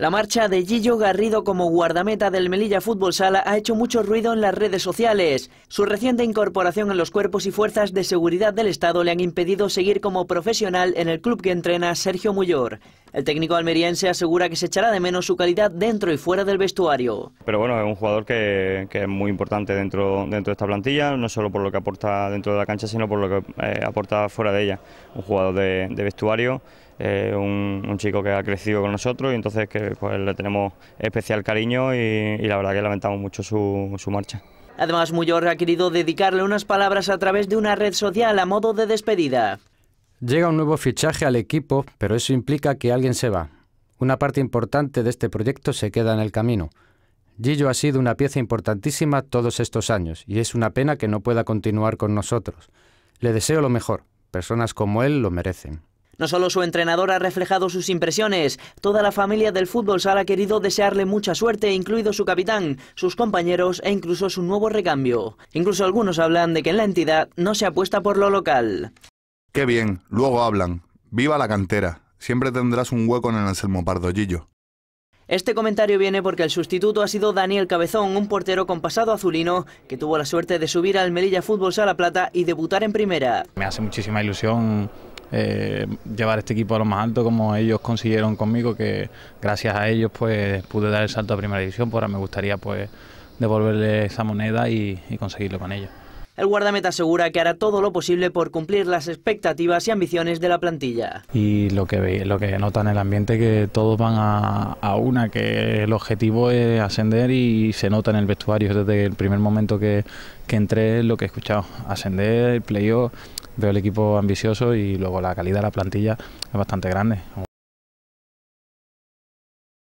La marcha de Gillo Garrido como guardameta del Melilla Fútbol Sala ha hecho mucho ruido en las redes sociales. Su reciente incorporación en los cuerpos y fuerzas de seguridad del Estado le han impedido seguir como profesional en el club que entrena Sergio Muyor. El técnico almeriense asegura que se echará de menos su calidad dentro y fuera del vestuario. Pero bueno, es un jugador que, es muy importante dentro, dentro de esta plantilla, no solo por lo que aporta dentro de la cancha, sino por lo que eh, aporta fuera de ella. Un jugador de vestuario eh, un, chico que ha crecido con nosotros y entonces que pues, le tenemos especial cariño y, la verdad que lamentamos mucho su, su marcha. Además, Muyor ha querido dedicarle unas palabras a través de una red social a modo de despedida. Llega un nuevo fichaje al equipo, pero eso implica que alguien se va. Una parte importante de este proyecto se queda en el camino. Gillo ha sido una pieza importantísima todos estos años y es una pena que no pueda continuar con nosotros. Le deseo lo mejor. Personas como él lo merecen. No solo su entrenador ha reflejado sus impresiones, toda la familia del fútbol sala ha querido desearle mucha suerte, incluido su capitán, sus compañeros e incluso su nuevo recambio. Incluso algunos hablan de que en la entidad no se apuesta por lo local. Qué bien, luego hablan. Viva la cantera. Siempre tendrás un hueco en el Anselmo Pardollillo. Este comentario viene porque el sustituto ha sido Daniel Cabezón, un portero con pasado azulino que tuvo la suerte de subir al Melilla Fútbol Sala Plata y debutar en primera. Me hace muchísima ilusión eh, llevar este equipo a lo más alto como ellos consiguieron conmigo, que gracias a ellos pues pude dar el salto a primera división, pues ahora me gustaría pues devolverle esa moneda y, conseguirlo con ellos. El guardameta asegura que hará todo lo posible por cumplir las expectativas y ambiciones de la plantilla. Y lo que veis, lo que nota en el ambiente que todos van a, una, que el objetivo es ascender y se nota en el vestuario desde el primer momento que, que entré lo que he escuchado, ascender, playoff veo el equipo ambicioso y luego la calidad de la plantilla es bastante grande.